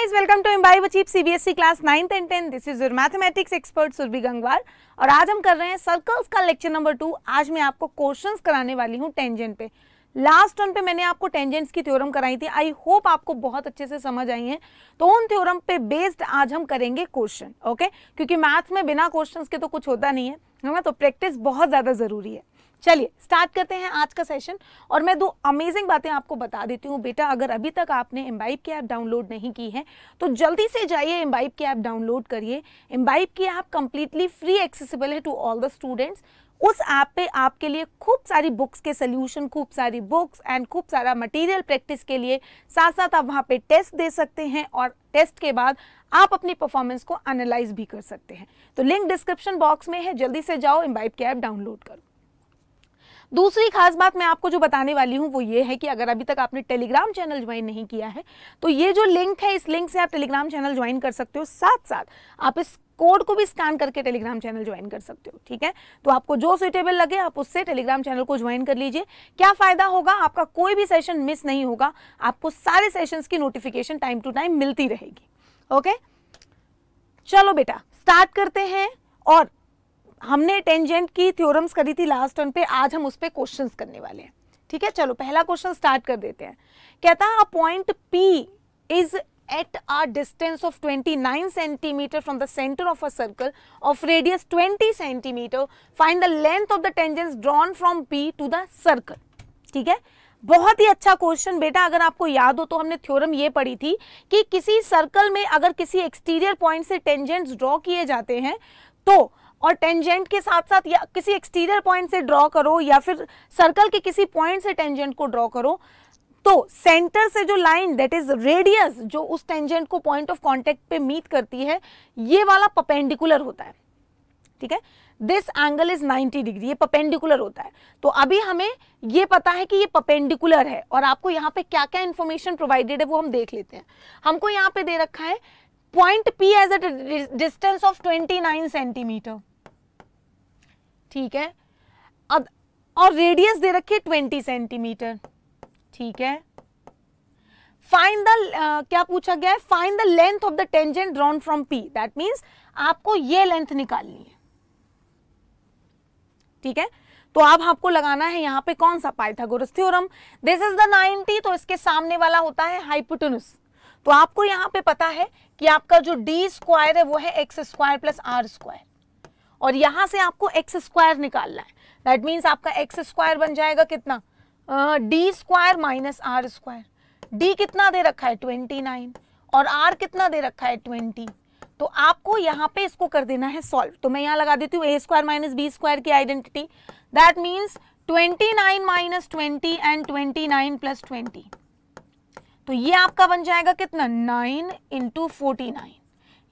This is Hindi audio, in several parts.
guys, welcome to Imbibe Achieve CBSE class ninth and 10th. This is your mathematics expert Surbhi Gangwar और आज हम कर रहे हैं सर्कल्स का लेक्चर नंबर टू आज मैं आपको क्वेश्चंस कराने वाली हूँ टेंजेंट पे लास्ट वन पे मैंने आपको टेंजेंट्स की थ्योरम कराई थी आई होप आपको बहुत अच्छे से समझ आई है तो उन थ्योरम पे बेस्ड आज हम करेंगे क्वेश्चन ओके क्योंकि मैथ्स में बिना क्वेश्चन के तो कुछ होता नहीं है ना तो प्रैक्टिस बहुत ज़्यादा ज़रूरी है चलिए स्टार्ट करते हैं आज का सेशन और मैं दो अमेजिंग बातें आपको बता देती हूँ बेटा अगर अभी तक आपने एम्बाइब की ऐप डाउनलोड नहीं की है तो जल्दी से जाइए एम्बाइब की ऐप डाउनलोड करिए एम्बाइब की ऐप कम्प्लीटली फ्री एक्सेसिबल है टू ऑल द स्टूडेंट्स उस ऐप पे आपके लिए खूब सारी बुक्स के सोल्यूशन खूब सारी बुक्स एंड खूब सारा मटेरियल प्रैक्टिस के लिए साथ साथ आप वहाँ पे टेस्ट दे सकते हैं और टेस्ट के बाद आप अपनी परफॉर्मेंस को एनालाइज भी कर सकते हैं तो लिंक डिस्क्रिप्शन बॉक्स में है जल्दी से जाओ एम्बाइब की ऐप डाउनलोड करो दूसरी खास बात मैं आपको जो बताने वाली हूँ वो ये है कि अगर अभी तक आपने टेलीग्राम चैनल ज्वाइन नहीं किया है तो ये जो लिंक है इस लिंक से आप टेलीग्राम चैनल ज्वाइन कर सकते हो साथ साथ आप इस कोड को भी स्कैन करके टेलीग्राम चैनल ज्वाइन कर सकते हो ठीक है तो आपको जो सुटेबल लगे आप उससे टेलीग्राम चैनल को ज्वाइन कर लीजिए क्या फायदा होगा आपका कोई भी सेशन मिस नहीं होगा आपको सारे सेशन की नोटिफिकेशन टाइम टू टाइम मिलती रहेगी ओके चलो बेटा स्टार्ट करते हैं और हमने टेंजेंट की थ्योरम्स करी थी लास्ट टर्न पे आज हम उस पर क्वेश्चन करने वाले हैं ठीक है चलो पहला क्वेश्चन स्टार्ट कर देते हैं कहता है point p is at a distance of 29 centimetre from the centre of a circle of radius 20 centimetre find the length of the tangents drawn from p to the circle ठीक है बहुत ही अच्छा क्वेश्चन बेटा अगर आपको याद हो तो हमने थ्योरम ये पढ़ी थी कि किसी सर्कल में अगर किसी एक्सटीरियर पॉइंट से टेंजेंट्स ड्रॉ किए जाते हैं तो और टेंजेंट के साथ साथ या किसी एक्सटीरियर पॉइंट से ड्रॉ करो या फिर सर्कल के किसी पॉइंट से टेंजेंट को ड्रॉ करो तो सेंटर से जो लाइन दैट इज रेडियस जो उस टेंजेंट को पॉइंट ऑफ कॉन्टेक्ट पे मीट करती है ये वाला पपेंडिकुलर होता है ठीक है दिस एंगल इज 90 डिग्री ये पपेंडिकुलर होता है तो अभी हमें ये पता है कि ये पपेंडिकुलर है और आपको यहाँ पे क्या क्या इंफॉर्मेशन प्रोवाइडेड है वो हम देख लेते हैं हमको यहाँ पे दे रखा है point p as a distance of 29 centimetre ठीक है अब और रेडियस दे रखी है ट्वेंटी सेंटीमीटर ठीक है फाइंड द uh, क्या पूछा गया है find the length of the tangent drawn from p that means आपको ये लेंथ निकालनी है ठीक है तो आप आपको लगाना है यहां पे कौन सा Pythagoras theorem this is the 90 तो इसके सामने वाला होता है हाइपोटेनस तो आपको यहां पे पता है कि आपका जो डी स्क्वायर है वो है x square plus r square और यहां से आपको एक्स स्क्वायर निकालना है दैट मीन्स आपका एक्स स्क्वायर बन जाएगा कितना d square minus r square d कितना दे रखा है ट्वेंटी नाइन और आर कितना दे रखा है ट्वेंटी तो आपको यहाँ पे इसको कर देना है सॉल्व तो मैं यहाँ लगा देती हूँ a square minus b square की identity that means twenty nine minus twenty and twenty nine plus twenty तो ये आपका बन जाएगा कितना नाइन इंटू फोर्टी नाइन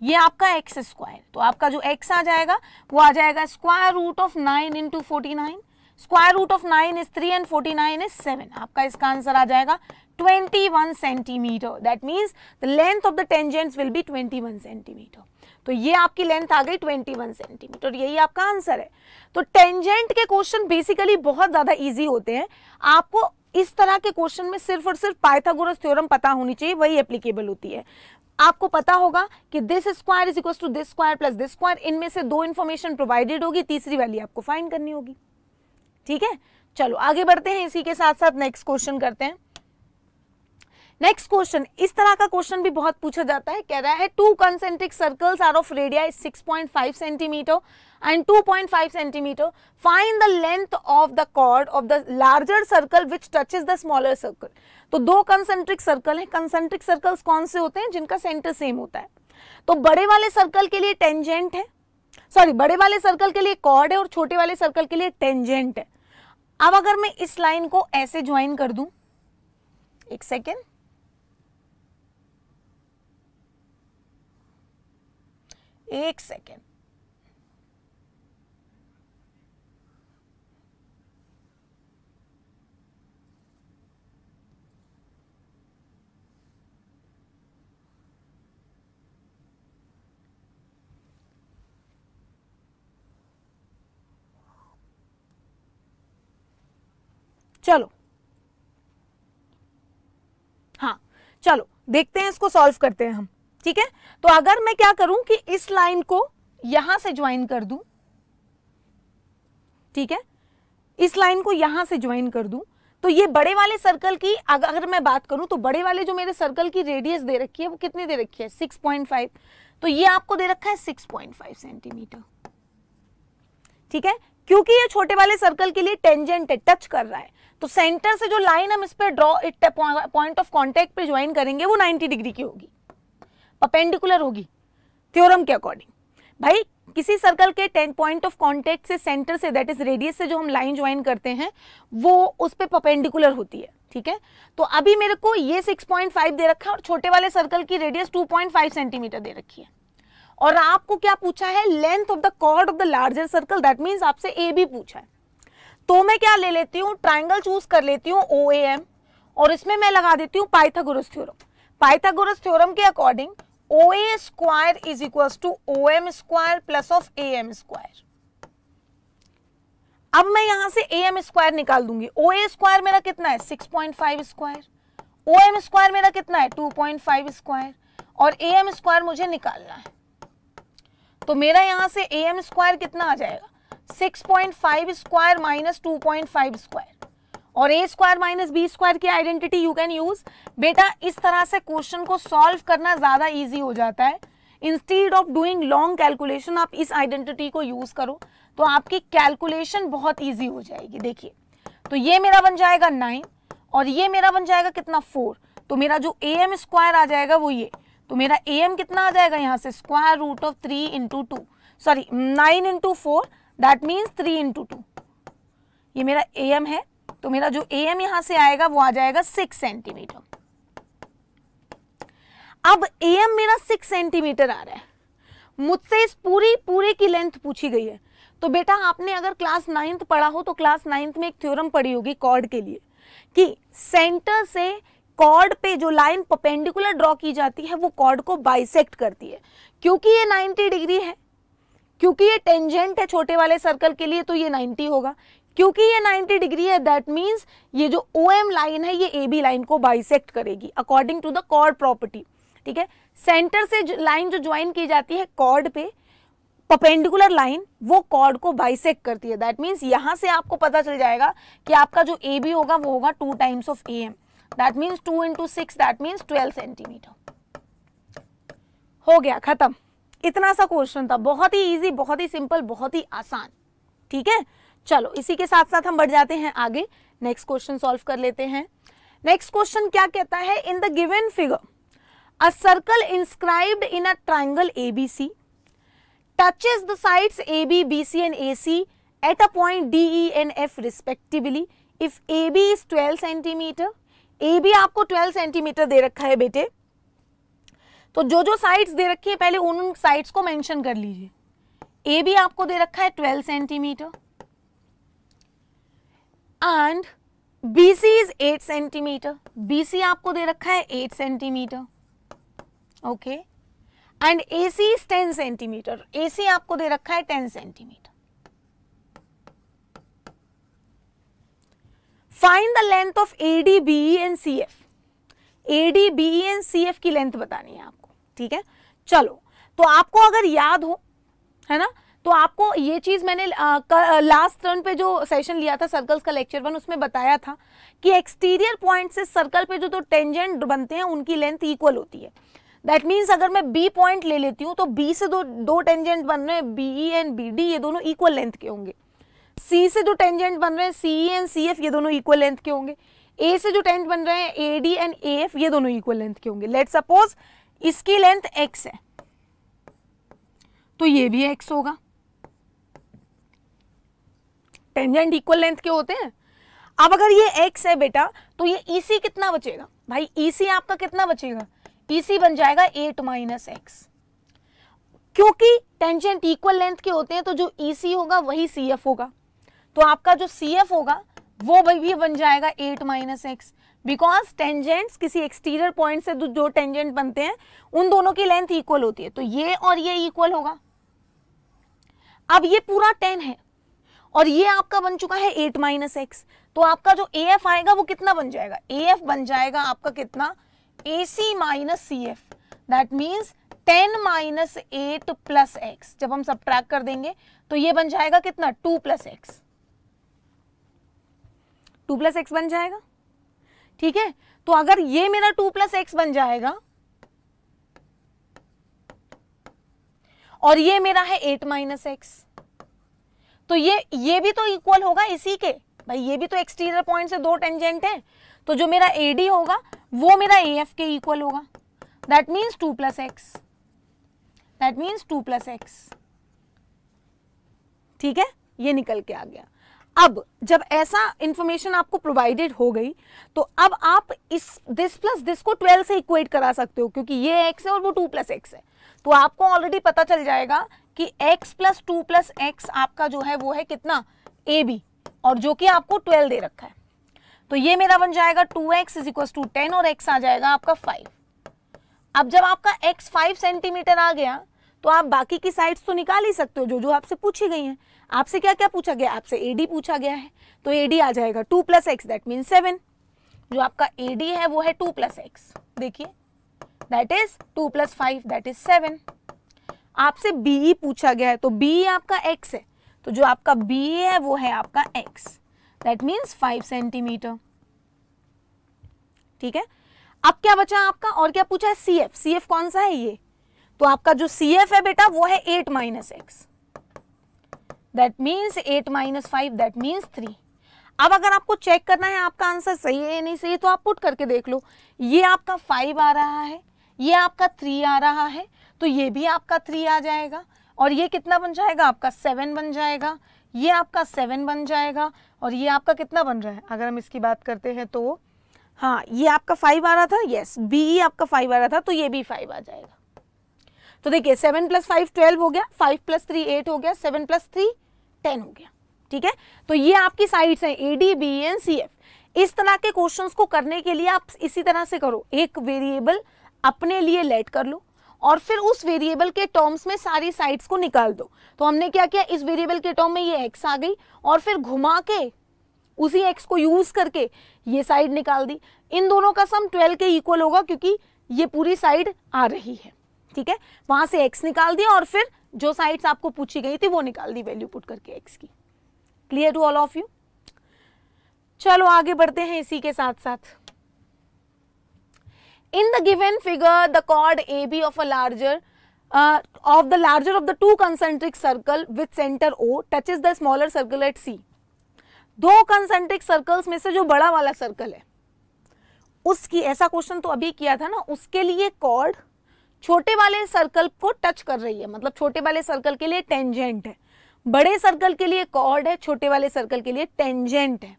ये आपका एक्स स्क्वायर तो आपका जो एक्स आ जाएगा वो आ जाएगा square root of nine into forty nine square root of nine is three and forty nine is seven आपका इसका आंसर आ जाएगा 21 centimetre that means the length of the tangents will be 21 centimetre तो ये आपकी लेंथ आ गई 21 सेंटीमीटर यही आपका आंसर है तो टेंजेंट के क्वेश्चन बेसिकली बहुत ज़्यादा इजी होते हैं आपको इस तरह के क्वेश्चन में सिर्फ और सिर्फ पाइथागोरस थ्योरम पता होनी चाहिए वही एप्लीकेबल होती है आपको पता होगा कि this square is equal to this square plus this square इनमें से दो इन्फॉर्मेशन प्रोवाइडेड होगी तीसरी वाली आपको फाइंड करनी होगी ठीक है चलो आगे बढ़ते हैं इसी के साथ साथ नेक्स्ट क्वेश्चन करते हैं नेक्स्ट क्वेश्चन इस तरह का क्वेश्चन भी बहुत पूछा जाता है कह रहा है two concentric circles are of radii 6.5 centimetre and 2.5 centimetre find the length of the chord of the larger circle which touches the smaller circle तो दो कंसेंट्रिक सर्कल हैं कंसेंट्रिक सर्कल्स कौन से होते हैं जिनका सेंटर सेम होता है तो बड़े वाले सर्कल के लिए टेंजेंट है सॉरी बड़े वाले सर्कल के लिए कॉर्ड है और छोटे वाले सर्कल के लिए टेंजेंट है अब अगर मैं इस लाइन को ऐसे ज्वाइन कर दू एक सेकेंड एक सेकेंड चलो हाँ चलो देखते हैं इसको सॉल्व करते हैं हम ठीक है तो अगर मैं क्या करूं कि इस लाइन को यहां से ज्वाइन कर दूं ठीक है इस लाइन को यहां से ज्वाइन कर दूं तो ये बड़े वाले सर्कल की अगर मैं बात करूं तो बड़े वाले जो मेरे सर्कल की रेडियस दे रखी है वो कितनी दे रखी है 6.5 तो ये आपको दे रखा है 6.5 सेंटीमीटर ठीक है क्योंकि ये छोटे वाले सर्कल के लिए टेंजेंट है टच कर रहा है तो सेंटर से जो लाइन हम इस पर ड्रॉ पॉइंट ऑफ कॉन्टेक्ट पे ज्वाइन करेंगे वो नाइनटी डिग्री की होगी पपेंडिकुलर होगी थ्योरम के अकॉर्डिंग भाई किसी सर्कल के टेन पॉइंट ऑफ कॉन्टेक्ट से सेंटर से दैट इज रेडियस से जो हम लाइन ज्वाइन करते हैं वो उस पर पपेंडिकुलर होती है ठीक है तो अभी मेरे को ये 6.5 दे रखा है और छोटे वाले सर्कल की रेडियस 2.5 सेंटीमीटर दे रखी है और आपको क्या पूछा है length of the chord of the larger circle that mean आपसे ए भी पूछा है तो मैं क्या ले लेती हूँ ट्राइंगल चूज कर लेती हूँ ओ एम और इसमें मैं लगा देती हूँ पाइथागोरस थ्योरम पाइथागोरस थ्योरम के according o A square is equal to o m square plus of a m square अब मैं यहां से ए एम स्क्वायर निकाल दूंगी ओ ए स्क्वायर मेरा कितना है six point five square o m square मेरा कितना है टू पॉइंट फाइव स्क्वायर और ए एम स्क्वायर मुझे निकालना है तो मेरा यहाँ से ए एम स्क्वायर कितना आ जाएगा six point five square minus two point five square और a square minus b square की आइडेंटिटी यू कैन यूज बेटा इस तरह से क्वेश्चन को सॉल्व करना ज्यादा ईजी हो जाता है instead of doing long calculation आप इस आइडेंटिटी को यूज करो तो आपकी कैलकुलेशन बहुत ईजी हो जाएगी देखिए तो ये मेरा बन जाएगा नाइन और ये मेरा बन जाएगा कितना फोर तो मेरा जो ए एम स्क्वायर आ जाएगा वो ये तो मेरा ए एम कितना आ जाएगा यहाँ से square root of three into two sorry nine into four that means three into two ये मेरा ए एम है तो मेरा जो ए एम यहाँ से आएगा वो आ जाएगा सिक्स सेंटीमीटर अब ए एम मेरा सिक्स सेंटीमीटर आ रहा है मुझसे इस पूरी पूरे की लेंथ पूछी गई है तो बेटा आपने अगर क्लास नाइन्थ पढ़ा हो तो क्लास नाइन्थ में एक थ्योरम पढ़ी होगी कॉर्ड के लिए कि सेंटर से कॉर्ड पे जो लाइन पपेंडिकुलर ड्रॉ की जाती है वो कॉर्ड को बाइसेक्ट करती है क्योंकि ये 90 डिग्री है क्योंकि ये टेंजेंट है छोटे वाले सर्कल के लिए तो ये 90 होगा क्योंकि ये 90 डिग्री है दैट मीन्स ये जो ओ एम लाइन है ये ए बी लाइन को बाइसेक्ट करेगी according to the chord property ठीक है सेंटर से लाइन जो ज्वाइन की जाती है कॉर्ड पे पपेंडिकुलर लाइन वो कॉर्ड को बाइसेक करती है दैट मीन्स यहां से आपको पता चल जाएगा कि आपका जो ए बी होगा वो होगा two times of a m that means two into six that means twelve centimetre हो गया खत्म इतना सा क्वेश्चन था बहुत ही इजी बहुत ही सिंपल बहुत ही आसान ठीक है चलो इसी के साथ साथ हम बढ़ जाते हैं आगे नेक्स्ट क्वेश्चन सॉल्व कर लेते हैं नेक्स्ट क्वेश्चन क्या कहता है in the given figure a circle inscribed in a triangle a B c the a b b c and a c at a point d e and f respectively if A B is twelve centimetre a भी आपको 12 सेंटीमीटर दे रखा है बेटे तो जो जो साइड्स दे रखी है पहले उन साइड्स को मेंशन कर लीजिए ए भी आपको दे रखा है 12 centimetre and b c is 8 centimetre B c आपको दे रखा है 8 centimetre okay and a C is 10 centimetre a c आपको दे रखा है 10 centimetre find the length of A d b e and c f a d b e and c f की लेंथ बतानी है आपको ठीक है चलो तो आपको अगर याद हो है ना तो आपको ये चीज़ मैंने लास्ट टर्न पे जो सेशन लिया था सर्कल्स का लेक्चर वन उसमें बताया था कि एक्सटीरियर पॉइंट से सर्कल पे जो तो टेंजेंट बनते हैं उनकी लेंथ इक्वल होती है दैट मीन्स अगर मैं बी पॉइंट ले लेती हूँ तो बी से दो दो टेंजेंट बन रहे हैं b e and b D ये दोनों इक्वल लेंथ के होंगे सी से जो टेंजेंट बन रहे हैं सी एंड सी एफ ये दोनों इक्वल लेंथ के होंगे ए से जो टेंट बन रहे हैं a D and a f ये दोनों इक्वल लेंथ के होंगे लेट सपोज इसकी लेंथ एक्स है तो ये भी एक्स होगा टेंजेंट इक्वल लेंथ के होते हैं अब अगर ये एक्स है बेटा तो ये ईसी e कितना बचेगा भाई ईसी e आपका कितना बचेगा ईसी e बन जाएगा एट माइनस एक्स क्योंकि टेंजेंट इक्वल लेंथ के होते हैं तो जो ईसी होगा वही सी होगा तो आपका जो सी एफ होगा वो भी बन जाएगा eight minus x because tangents किसी एक्सटीरियर पॉइंट से जो टेंजेंट बनते हैं उन दोनों की लेंथ इक्वल होती है तो ये और ये इक्वल होगा अब ये पूरा टेन है और ये आपका बन चुका है एट माइनस एक्स तो आपका जो ए एफ आएगा वो कितना बन जाएगा ए एफ बन जाएगा आपका कितना a c minus c f that means ten minus eight plus x जब हम सब कर देंगे तो ये बन जाएगा कितना two plus x two plus x बन जाएगा ठीक है तो अगर ये मेरा टू प्लस एक्स बन जाएगा और ये मेरा है एट माइनस एक्स तो ये ये भी तो इक्वल होगा इसी के भाई ये भी तो एक्सटीरियर पॉइंट से दो टेंजेंट है तो जो मेरा एडी होगा वो मेरा ए एफ के इक्वल होगा that means two plus x that means two plus x ठीक है ये निकल के आ गया अब जब ऐसा इंफॉर्मेशन आपको प्रोवाइडेड हो गई तो अब आप इस दिस प्लस दिस को 12 से इक्वेट करा सकते हो क्योंकि ये x है और वो 2 प्लस एक्स है तो आपको ऑलरेडी पता चल जाएगा कि x plus two plus x आपका जो है वो है कितना ए बी और जो कि आपको 12 दे रखा है तो ये मेरा बन जाएगा 2x x is equal to ten और x आ जाएगा आपका 5 अब जब आपका x 5 सेंटीमीटर आ गया तो आप बाकी की साइड्स तो निकाल ही सकते हो जो जो आपसे पूछी गई हैं आपसे क्या क्या पूछा गया आपसे ए पूछा गया है तो ए आ जाएगा two plus x that mean seven जो आपका ए है वो है टू प्लस एक्स देखिए that is two plus five that is seven आपसे बीई e पूछा गया है तो बीई e आपका एक्स है तो जो आपका बी e है वो है आपका x that means five centimetre ठीक है अब क्या बचा आपका और क्या पूछा है सी एफ सी एफ कौन सा है ये तो आपका जो सी एफ है बेटा वो है eight minus x that means eight minus five that means three अब अगर आपको चेक करना है आपका आंसर सही है या नहीं सही है तो आप पुट करके देख लो ये आपका फाइव आ रहा है ये आपका थ्री आ रहा है तो ये भी आपका थ्री आ जाएगा और ये कितना बन जाएगा आपका सेवन बन जाएगा ये आपका सेवन बन जाएगा और ये आपका कितना बन रहा है अगर हम इसकी बात करते हैं तो हाँ ये आपका फाइव आ रहा था यस बी e आपका फाइव आ रहा था तो ये भी फाइव आ जाएगा तो देखिए सेवन प्लस फाइव ट्वेल्व हो गया फाइव प्लस थ्री एट हो गया सेवन प्लस थ्री टेन हो गया ठीक है तो ये आपकी साइड्स हैं a d b and c f इस तरह के क्वेश्चंस को करने के लिए आप इसी तरह से करो एक वेरिएबल अपने लिए लेट कर लो और फिर उस वेरिएबल के टर्म्स में सारी साइड्स को निकाल दो तो हमने क्या किया इस वेरिएबल के टर्म में ये एक्स आ गई और फिर घुमा के उसी एक्स को यूज करके ये साइड निकाल दी इन दोनों का सम ट्वेल्व के इक्वल होगा क्योंकि ये पूरी साइड आ रही है ठीक है वहां से एक्स निकाल दिया और फिर जो साइट्स आपको पूछी गई थी वो निकाल दी वैल्यू पुट करके एक्स की clear to all of you चलो आगे बढ़ते हैं इसी के साथ साथ in the given figure the chord A b of a larger of the larger of the two concentric circle with centre o touches the smaller circle at c दो कंसेंट्रिक सर्कल्स में से जो बड़ा वाला सर्कल है उसकी ऐसा क्वेश्चन तो अभी किया था ना उसके लिए कॉर्ड छोटे वाले सर्कल को टच कर रही है मतलब छोटे वाले सर्कल के लिए टेंजेंट है बड़े सर्कल के लिए कॉर्ड है छोटे वाले सर्कल के लिए टेंजेंट है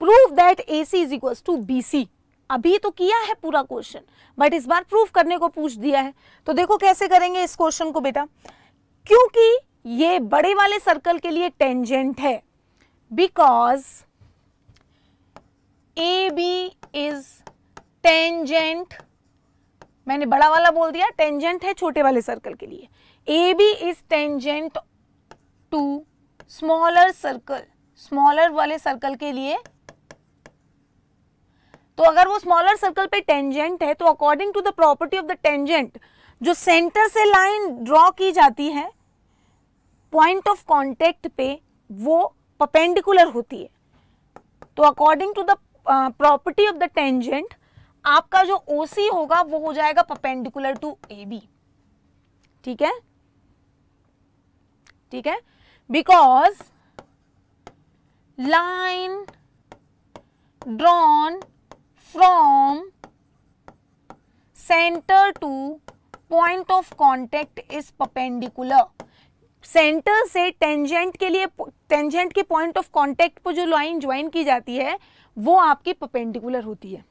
proof that a C is equal to B c अभी तो किया है पूरा क्वेश्चन बट इस बार प्रूफ करने को पूछ दिया है तो देखो कैसे करेंगे इस क्वेश्चन को बेटा क्योंकि ये बड़े वाले सर्कल के लिए टेंजेंट है because A B is tangent मैंने बड़ा वाला बोल दिया टेंजेंट है छोटे वाले सर्कल के लिए A B is tangent to smaller circle smaller वाले सर्कल के लिए तो अगर वो स्मॉलर सर्कल पे टेंजेंट है तो according to the property of the tangent जो सेंटर से लाइन ड्रॉ की जाती है पॉइंट ऑफ कॉन्टेक्ट पे वो पपेंडिकुलर होती है तो according to the property of the tangent आपका जो ओसी होगा वो हो जाएगा परपेंडिकुलर टू ए बी ठीक है ठीक है because line drawn from centre to point of contact is perpendicular centre से टेंजेंट के लिए टेंजेंट के पॉइंट ऑफ कॉन्टेक्ट पर जो लाइन ज्वाइन की जाती है वो आपकी परपेंडिकुलर होती है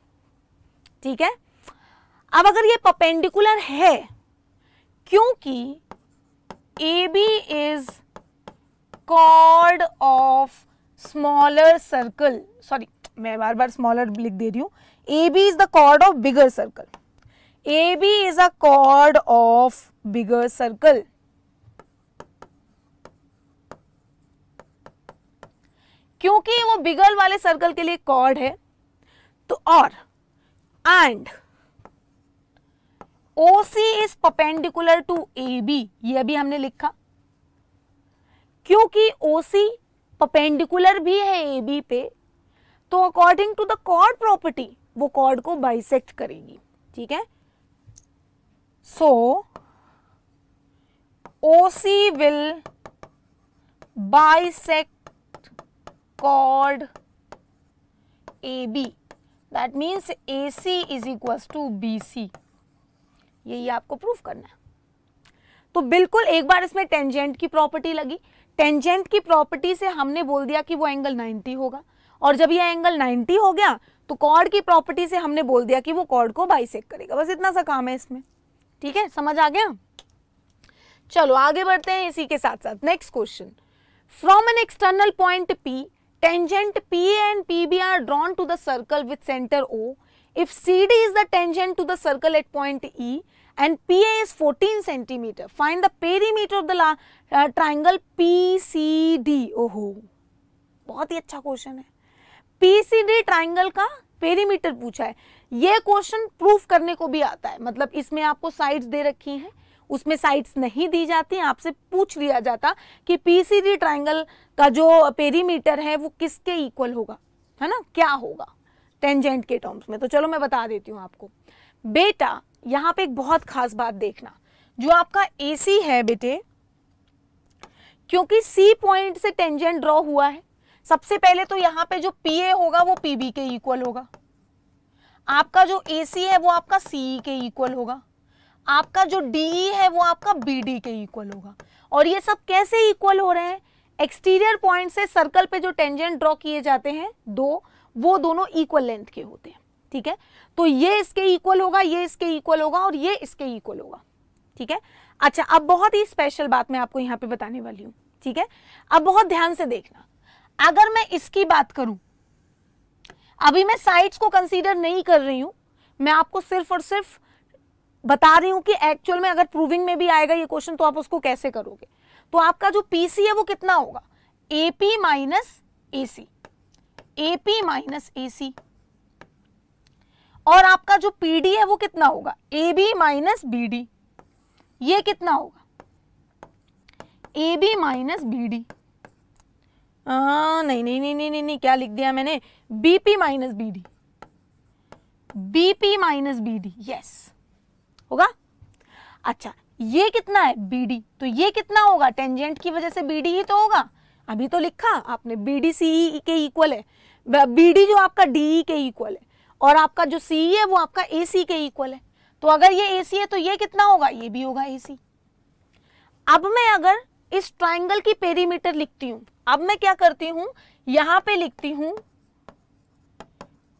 ठीक है अब अगर ये पपेंडिकुलर है क्योंकि A B is chord of smaller circle sorry मैं बार बार स्मॉलर लिख दे रही हूं A B is the chord of bigger circle A B is a chord of bigger circle क्योंकि वो बिगर वाले सर्कल के लिए कॉर्ड है तो और and O C is perpendicular to A B ये भी हमने लिखा क्योंकि ओ सी परपेंडिकुलर भी है ए बी पे तो according to the chord property वो कॉर्ड को बाइसेक्ट करेगी ठीक है so O C will bisect chord A B that means A C is equal to B C यही आपको प्रूफ करना है तो बिल्कुल एक बार इसमें टेंजेंट की प्रॉपर्टी लगी टेंजेंट की प्रॉपर्टी से हमने बोल दिया कि वो एंगल 90 होगा और जब ये एंगल 90 हो गया तो कॉर्ड की प्रॉपर्टी से हमने बोल दिया कि वो कॉर्ड को बाइसेक करेगा बस इतना सा काम है इसमें ठीक है समझ आ गया चलो आगे बढ़ते हैं इसी के साथ साथ next question from an external point P tangent PA and PB are drawn to the circle with center O, if CD is the tangent to the circle at point E and PA is 14 centimeter, find the perimeter of the uh, triangle PCD. ओहो बहुत ही अच्छा क्वेश्चन है PCD ट्राइंगल का पेरीमीटर पूछा है ये क्वेश्चन प्रूफ करने को भी आता है मतलब इसमें आपको साइड्स दे रखी हैं उसमें साइड्स नहीं दी जाती आपसे पूछ लिया जाता कि पीसीडी ट्राइंगल का जो पेरीमीटर है वो किसके इक्वल होगा है ना क्या होगा टेंजेंट के टर्म्स में तो चलो मैं बता देती हूँ आपको बेटा यहाँ पे एक बहुत खास बात देखना जो आपका ए है बेटे क्योंकि सी पॉइंट से टेंजेंट ड्रॉ हुआ है सबसे पहले तो यहाँ पे जो पी होगा वो पीबी के इक्वल होगा आपका जो ए है वो आपका सीई e के इक्वल होगा आपका जो डीई e है वो आपका बी के इक्वल होगा और ये सब कैसे इक्वल हो रहे हैं एक्सटीरियर पॉइंट से सर्कल पे जो टेंजेंट ड्रॉ किए जाते हैं दो वो दोनों इक्वल लेंथ के होते हैं ठीक है तो ये इसके इक्वल होगा ये इसके इक्वल होगा और ये इसके इक्वल होगा ठीक है अच्छा अब बहुत ही स्पेशल बात मैं आपको यहाँ पे बताने वाली हूँ ठीक है अब बहुत ध्यान से देखना अगर मैं इसकी बात करूं अभी मैं साइड्स को कंसीडर नहीं कर रही हूं मैं आपको सिर्फ और सिर्फ बता रही हूँ कि एक्चुअल में अगर प्रूविंग में भी आएगा ये क्वेश्चन तो आप उसको कैसे करोगे तो आपका जो पीसी है वो कितना होगा AP minus AC AP minus AC और आपका जो पीडी है वो कितना होगा A B minus B D ये कितना होगा A B minus B D नहीं नहीं नहीं नहीं नहीं क्या लिख दिया मैंने BP minus B D BP minus B D yes होगा अच्छा ये कितना है बी तो ये कितना होगा टेंजेंट की वजह से बी ही तो होगा अभी तो लिखा आपने बी डी सीई के इक्वल है बी जो आपका डी e के इक्वल है और आपका जो सीई e है वो आपका ए के इक्वल है तो अगर ये ए है तो ये कितना होगा ये भी होगा ए अब मैं अगर इस ट्राइंगल की पेरीमीटर लिखती हूँ अब मैं क्या करती हूँ यहाँ पे लिखती हूँ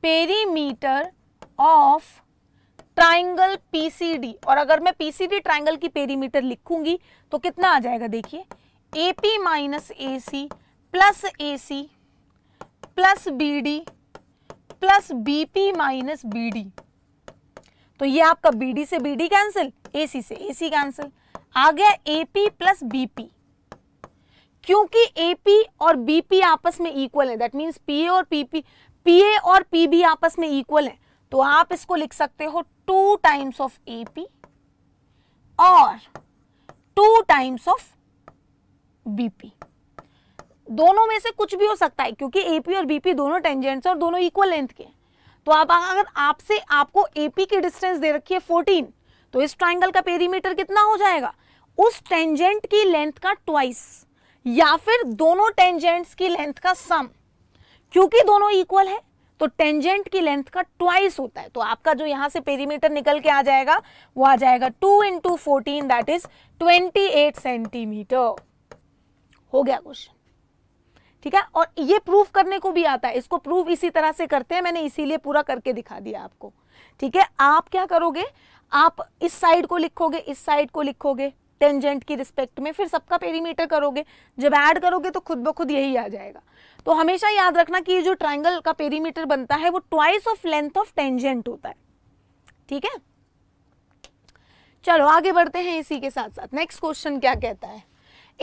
पेरीमीटर ऑफ ट्राइंगल पीसीडी और अगर मैं पीसीडी ट्राइंगल की पेरीमीटर लिखूंगी तो कितना आ जाएगा देखिए AP minus A C plus A C plus B D plus B P minus B D तो ये आपका बी डी से B D cancel A C से ए सी कैंसिल आ गया एपी प्लस बी पी क्योंकि एपी और बीपी आपस में इक्वल है दैट मीन्स पी ए और पीपी पीए पी ए और पी बी आपस में इक्वल है तो आप इसको लिख सकते हो two times of A P और टू टाइम्स ऑफ बीपी दोनों में से कुछ भी हो सकता है क्योंकि एपी और बीपी दोनों टेंजेंट्स और दोनों इक्वल लेंथ के तो आप अगर आपसे आपको एपी की डिस्टेंस दे रखी है फोर्टीन तो इस ट्राइंगल का पेरीमीटर कितना हो जाएगा उस टेंजेंट की लेंथ का ट्वाइस या फिर दोनों टेंजेंट्स की लेंथ का सम क्योंकि दोनों इक्वल है तो टेंजेंट की लेंथ का ट्वाइस होता है तो आपका जो यहां से पेरीमीटर निकल के आ जाएगा वो आ जाएगा two into fourteen that is twenty eight centimetre हो गया क्वेश्चन ठीक है और ये प्रूफ करने को भी आता है इसको प्रूफ इसी तरह से करते हैं मैंने इसीलिए पूरा करके दिखा दिया आपको ठीक है आप क्या करोगे आप इस साइड को लिखोगे इस साइड को लिखोगे टेंजेंट की रिस्पेक्ट में फिर सबका पेरीमीटर करोगे जब ऐड करोगे तो खुद ब खुद यही आ जाएगा तो हमेशा याद रखना कि ये जो ट्राइंगल का पेरीमीटर बनता है वो twice of length of tangent होता है ठीक है चलो आगे बढ़ते हैं इसी के साथ साथ नेक्स्ट क्वेश्चन क्या कहता है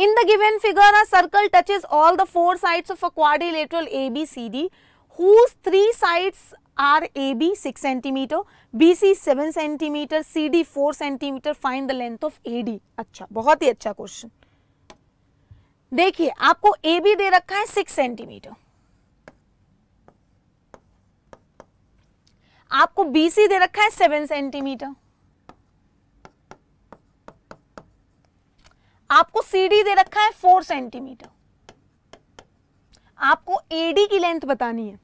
in the given figure a circle touches all the four sides of a quadrilateral A B C D A B six centimetre B C seven centimetre C D four centimetre centimeter. The length of A D अच्छा बहुत ही अच्छा क्वेश्चन देखिए आपको ए बी दे रखा है सिक्स सेंटीमीटर आपको बीसी दे रखा है सेवन सेंटीमीटर आपको सी डी दे रखा है फोर सेंटीमीटर आपको एडी की लेंथ बतानी है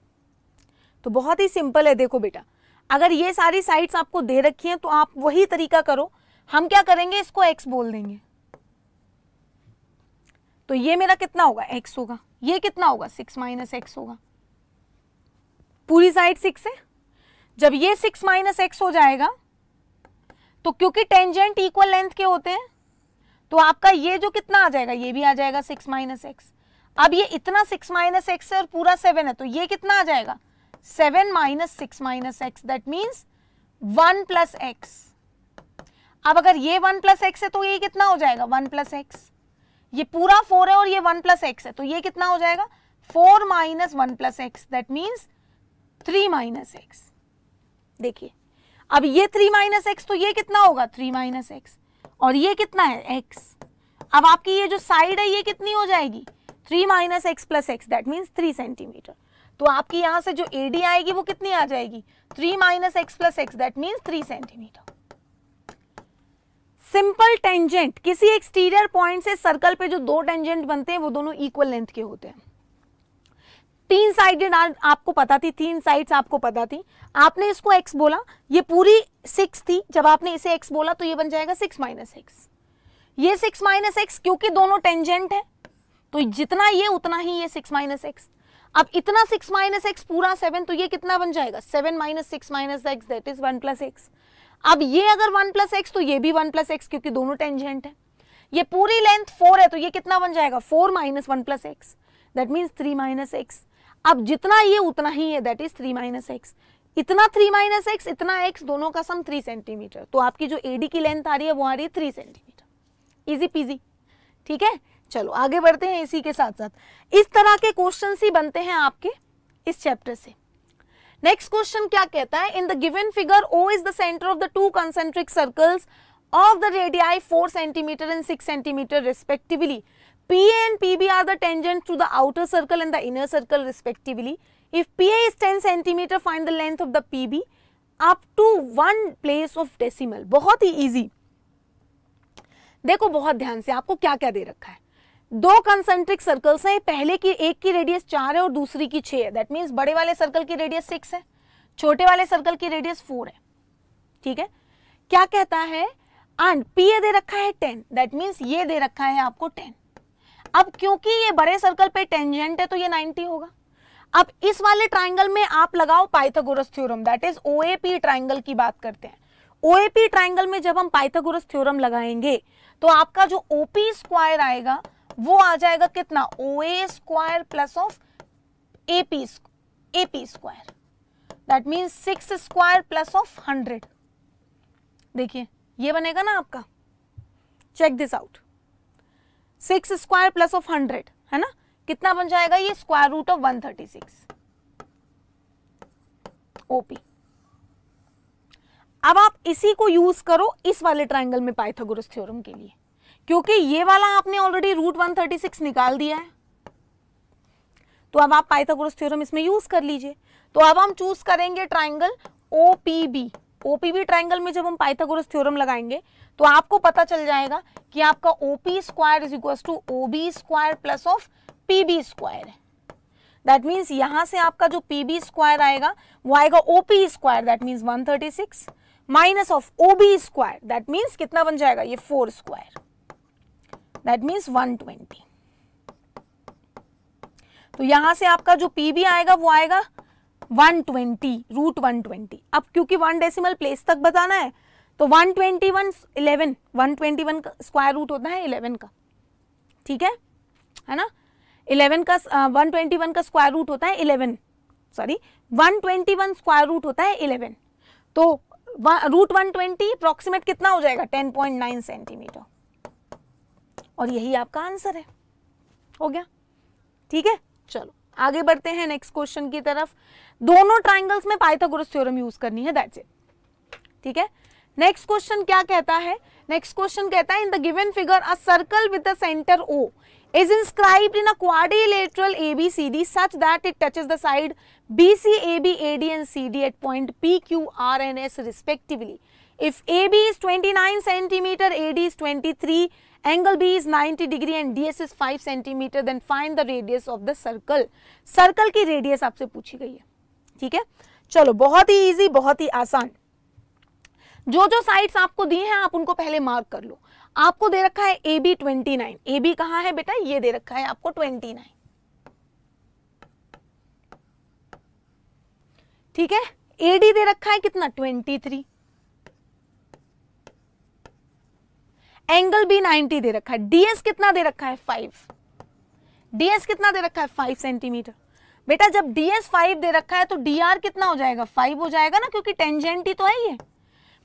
तो बहुत ही सिंपल है देखो बेटा अगर ये सारी साइड्स आपको दे रखी हैं तो आप वही तरीका करो हम क्या करेंगे इसको एक्स बोल देंगे तो ये मेरा कितना होगा x होगा ये कितना होगा सिक्स माइनस एक्स होगा पूरी साइड सिक्स है जब ये सिक्स माइनस एक्स हो जाएगा तो क्योंकि टेंजेंट इक्वल लेंथ के होते हैं तो आपका ये जो कितना आ जाएगा ये भी आ जाएगा सिक्स माइनस एक्स अब ये इतना सिक्स माइनस एक्स है और पूरा सेवन है तो ये कितना आ जाएगा seven minus six minus x that means one plus x अब अगर ये वन प्लस एक्स है तो ये कितना हो जाएगा वन प्लस एक्स ये पूरा फोर है और ये वन प्लस एक्स है तो ये कितना हो जाएगा four minus one plus x that means three minus x देखिए अब ये थ्री माइनस एक्स तो ये कितना होगा थ्री माइनस एक्स और ये कितना है एक्स अब आपकी ये जो साइड है ये कितनी हो जाएगी three minus x plus x that means three centimetre तो आपकी यहां से जो एडी आएगी वो कितनी आ जाएगी three minus x plus x that means three centimetre simple tangent किसी एक्सटीरियर पॉइंट से सर्कल पे जो दो टेंजेंट बनते हैं वो दोनों इक्वल लेंथ के होते हैं तीन साइडेड आपको पता थी तीन साइड्स आपको पता थी आपने इसको एक्स बोला ये पूरी सिक्स थी जब आपने इसे एक्स बोला तो ये बन जाएगा सिक्स माइनस एक्स ये सिक्स माइनस एक्स क्योंकि दोनों टेंजेंट है तो जितना ये उतना ही ये सिक्स माइनस एक्स अब इतना सिक्स माइनस एक्स पूरा सेवन तो ये कितना बन जाएगा seven minus six minus x that is one plus x अब ये अगर वन प्लस एक्स तो ये भी वन प्लस एक्स क्योंकि दोनों टेंजेंट है ये पूरी लेंथ फोर है तो ये कितना बन जाएगा four minus one plus x that mean three minus x अब जितना ये उतना ही है that is three minus x इतना थ्री माइनस एक्स इतना एक्स दोनों का सम थ्री सेंटीमीटर तो आपकी जो एडी की लेंथ आ रही है वो आ रही है थ्री सेंटीमीटर इजी पीजी ठीक है चलो आगे बढ़ते हैं इसी के साथ साथ इस तरह के क्वेश्चन ही बनते हैं आपके इस चैप्टर से नेक्स्ट क्वेश्चन क्या कहता है in the given figure O is the centre of the two concentric circles of the radii four centimetre and six centimetre respectively P and P B are the tangent to the outer circle and the inner circle respectively if P A is ten centimetre find the length of the P B up to one place of decimal बहुत ही ईजी देखो बहुत ध्यान से आपको क्या क्या दे रखा है दो कंसेंट्रिक सर्कल्स हैं पहले की एक की रेडियस चार है और दूसरी की छह है दैट मीन्स बड़े वाले सर्कल की रेडियस सिक्स है छोटे वाले सर्कल की रेडियस फोर है ठीक है क्या कहता है एंड पी ए दे रखा है टेन दैट मीन्स ये दे रखा है आपको टेन अब क्योंकि ये बड़े सर्कल पे टेंजेंट है तो ये नाइनटी होगा अब इस वाले ट्राइंगल में आप लगाओ Pythagoras theorem that is O A P triangle की बात करते हैं ओ ए पी ट्राइंगल में जब हम पाइथागोरस थ्योरम लगाएंगे तो आपका जो ओपी स्क्वायर आएगा वो आ जाएगा कितना O A square plus of A P A P square that mean six square plus of hundred देखिए ये बनेगा ना आपका check this out six square plus of hundred है ना कितना बन जाएगा ये square root of one thirty six OP अब आप इसी को यूज करो इस वाले ट्राइंगल में पाइथागोरस थ्योरम के लिए क्योंकि ये वाला आपने already root one thirty six निकाल दिया है तो अब आप पाइथागोरस थ्योरम इसमें यूज कर लीजिए तो अब हम चूज करेंगे ट्राइंगल ओपीबी ओपीबी ट्राइंगल में जब हम पाइथागोरस थ्योरम लगाएंगे तो आपको पता चल जाएगा कि आपका OP square is equal to OB square plus of PB square है दैट मीन्स यहां से आपका जो पी बी स्क्वायर आएगा वो आएगा OP square that means six minus of OB square that means कितना बन जाएगा ये फोर स्क्वायर दैट मीन्स 120 तो यहां से आपका जो पी भी आएगा वो आएगा 120 ट्वेंटी रूट वन अब क्योंकि वन डेसिमल प्लेस तक बताना है तो 121 twenty one eleven one twenty one का स्क्वायर रूट होता है 11 का ठीक है है ना 11 का वन ट्वेंटी वन का स्क्वायर रूट होता है 11 sorry 121 twenty one square root होता है 11 तो रूट वन ट्वेंटी अप्रॉक्सीमेट कितना हो जाएगा 10.9 सेंटीमीटर और यही आपका आंसर है हो गया ठीक है चलो आगे बढ़ते हैं नेक्स्ट क्वेश्चन की तरफ दोनों ट्राइंगल्स में पाइथागोरस थ्योरम यूज करनी है दैट्स इट ठीक है नेक्स्ट क्वेश्चन क्या कहता है नेक्स्ट क्वेश्चन कहता है in the given figure a circle with the centre O is in a quadrilateral A B C D such that it touches the side B C A B A D and C D at point P Q R and S respectively if A B is 29 centimetre A D is 23 angle b is 90 degree and ds is 5 centimeter then find the radius of the circle circle की radius आपसे पूछी गई है ठीक है चलो बहुत ही easy बहुत ही आसान जो जो साइड्स आपको दिए हैं आप उनको पहले मार्क कर लो आपको दे रखा है A B twenty nine A B कहाँ है बेटा ये दे रखा है आपको ट्वेंटी नाइन ठीक है एडी दे रखा है कितना ट्वेंटी थ्री एंगल भी 90 दे रखा है डीएस कितना दे रखा है फाइव डीएस कितना दे रखा है फाइव सेंटीमीटर बेटा जब डीएस फाइव दे रखा है तो डी कितना हो जाएगा फाइव हो जाएगा ना क्योंकि टेंजेंट ही तो है ये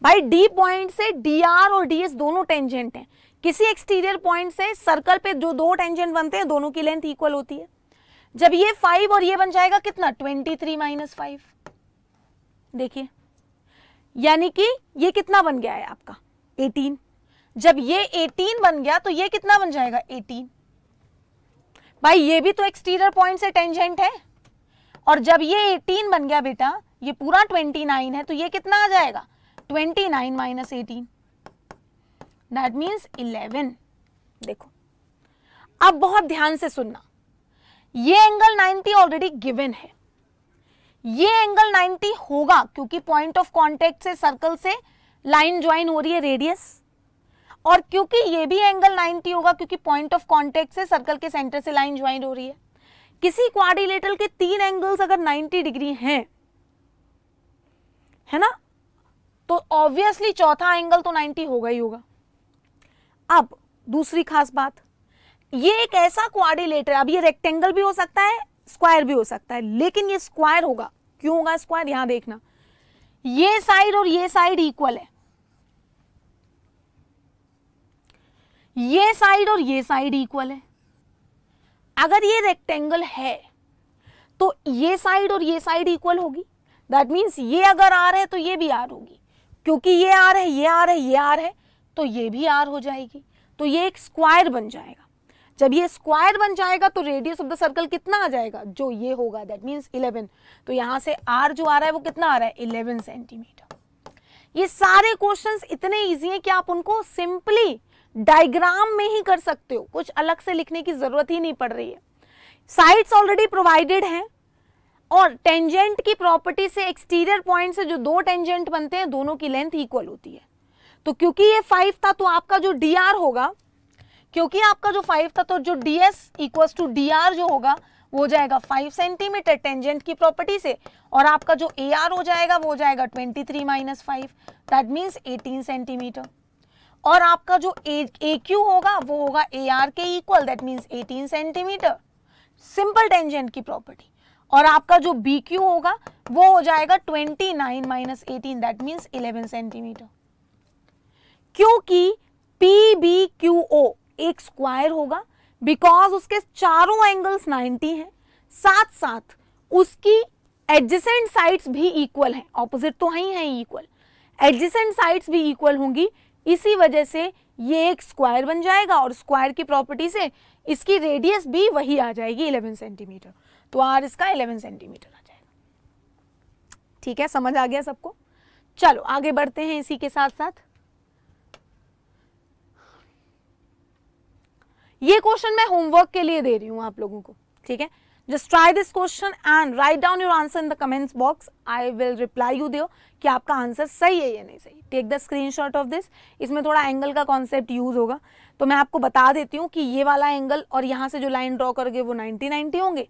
भाई डी पॉइंट से डी और डीएस दोनों टेंजेंट हैं किसी एक्सटीरियर पॉइंट से सर्कल पे जो दो टेंजेंट बनते हैं दोनों की लेंथ इक्वल होती है जब ये फाइव और ये बन जाएगा कितना ट्वेंटी थ्री माइनस फाइव देखिए यानी कि ये कितना बन गया है आपका एटीन जब ये 18 बन गया तो ये कितना बन जाएगा 18 भाई ये भी तो एक्सटीरियर पॉइंट से टेंजेंट है और जब ये 18 बन गया बेटा ये पूरा 29 है तो ये कितना आ जाएगा 29 nine minus eighteen that means eleven देखो अब बहुत ध्यान से सुनना ये एंगल 90 ऑलरेडी गिवन है ये एंगल 90 होगा क्योंकि पॉइंट ऑफ कांटेक्ट से सर्कल से लाइन ज्वाइन हो रही है रेडियस और क्योंकि ये भी एंगल 90 होगा क्योंकि पॉइंट ऑफ कॉन्टेक्ट से सर्कल के सेंटर से लाइन ज्वाइन हो रही है किसी क्वारिलेटर के तीन एंगल्स अगर 90 डिग्री हैं है ना तो ऑब्वियसली चौथा एंगल तो 90 होगा ही होगा अब दूसरी खास बात ये एक ऐसा क्वारिलेटर अब ये रेक्टेंगल भी हो सकता है स्क्वायर भी हो सकता है लेकिन ये स्क्वायर होगा क्यों होगा स्क्वायर यहां देखना ये साइड और ये साइड इक्वल है ये साइड और ये साइड इक्वल है अगर ये रेक्टेंगल है तो ये साइड और ये साइड इक्वल होगी दैट मीन्स ये अगर आर है तो ये भी आर होगी क्योंकि ये आर है ये आर है ये आर है तो ये भी आर हो जाएगी तो ये एक स्क्वायर बन जाएगा जब ये स्क्वायर बन जाएगा तो रेडियस ऑफ द सर्कल कितना आ जाएगा जो ये होगा दैट मीन्स 11 तो यहाँ से आर जो आ रहा है वो कितना आ रहा है 11 सेंटीमीटर ये सारे क्वेश्चंस इतने इजी हैं कि आप उनको सिंपली डायग्राम में ही कर सकते हो कुछ अलग से लिखने की जरूरत ही नहीं पड़ रही है साइड्स ऑलरेडी प्रोवाइडेड हैं और टेंजेंट की प्रॉपर्टी से एक्सटीरियर पॉइंट से जो दो टेंजेंट बनते हैं दोनों की लेंथ इक्वल होती है तो क्योंकि ये फाइव था तो आपका जो डी होगा क्योंकि आपका जो फाइव था तो जो D S equals to D जो होगा वो जाएगा फाइव सेंटीमीटर टेंजेंट की प्रॉपर्टी से और आपका जो ए हो जाएगा वो जाएगा twenty three minus five that means eighteen centimetre और आपका जो ए क्यू होगा वो होगा ए आर के equal that means 18 centimetre simple tangent की प्रॉपर्टी और आपका जो बी क्यू होगा वो हो जाएगा 29 nine minus eighteen that means eleven centimetre क्योंकि पी बी क्यू ओ एक स्क्वायर होगा बिकॉज उसके चारों एंगल्स 90 हैं साथ साथ उसकी एडजेसेंट साइड्स भी इक्वल हैं ऑपोजिट तो हैं ही हैं इक्वल एडजेसेंट साइड्स भी इक्वल होंगी इसी वजह से ये एक स्क्वायर बन जाएगा और स्क्वायर की प्रॉपर्टी से इसकी रेडियस भी वही आ जाएगी 11 सेंटीमीटर तो आर इसका 11 सेंटीमीटर आ जाएगा ठीक है समझ आ गया सबको चलो आगे बढ़ते हैं इसी के साथ साथ ये क्वेश्चन मैं होमवर्क के लिए दे रही हूँ आप लोगों को ठीक है just try this question and write down your answer in the comments box I will reply you दियो कि आपका आंसर सही है या नहीं सही take the screenshot of this इसमें थोड़ा एंगल का कॉन्सेप्ट यूज होगा तो मैं आपको बता देती हूँ कि ये वाला एंगल और यहाँ से जो लाइन ड्रॉ करोगे वो 90 90 होंगे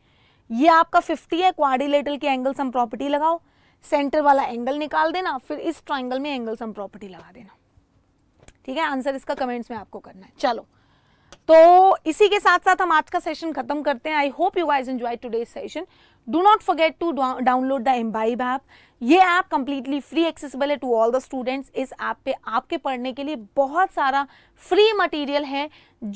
ये आपका 50 है क्वारिलेटल के एंगल सम प्रॉपर्टी लगाओ सेंटर वाला एंगल निकाल देना फिर इस ट्राइंगल में एंगल सम प्रॉपर्टी लगा देना ठीक है आंसर इसका कमेंट्स में आपको करना है चलो तो इसी के साथ साथ हम आज का सेशन खत्म करते हैं I hope you guys enjoy today session do not forget to download the Embibe app ये ऐप कम्प्लीटली फ्री एक्सेसिबल है टू ऑल द स्टूडेंट्स इस ऐप पे आपके पढ़ने के लिए बहुत सारा फ्री मटेरियल है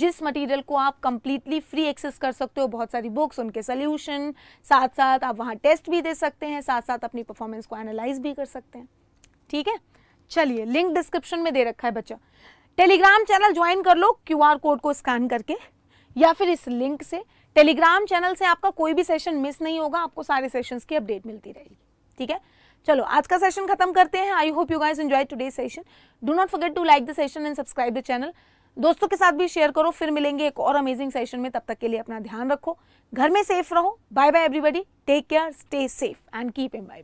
जिस मटेरियल को आप कम्प्लीटली फ्री एक्सेस कर सकते हो बहुत सारी बुक्स उनके सोल्यूशन साथ साथ आप वहाँ टेस्ट भी दे सकते हैं साथ साथ अपनी परफॉर्मेंस को एनालाइज भी कर सकते हैं ठीक है चलिए लिंक डिस्क्रिप्शन में दे रखा है बच्चा टेलीग्राम चैनल ज्वाइन कर लो क्यूआर कोड को स्कैन करके या फिर इस लिंक से टेलीग्राम चैनल से आपका कोई भी सेशन मिस नहीं होगा आपको सारे सेशंस की अपडेट मिलती रहेगी ठीक है चलो आज का सेशन खत्म करते हैं I hope you guys enjoy today session do not forget to like the session and subscribe the channel दोस्तों के साथ भी शेयर करो फिर मिलेंगे एक और अमेजिंग सेशन में तब तक के लिए अपना ध्यान रखो घर में सेफ रहो bye bye everybody take care stay safe and keep एम बाय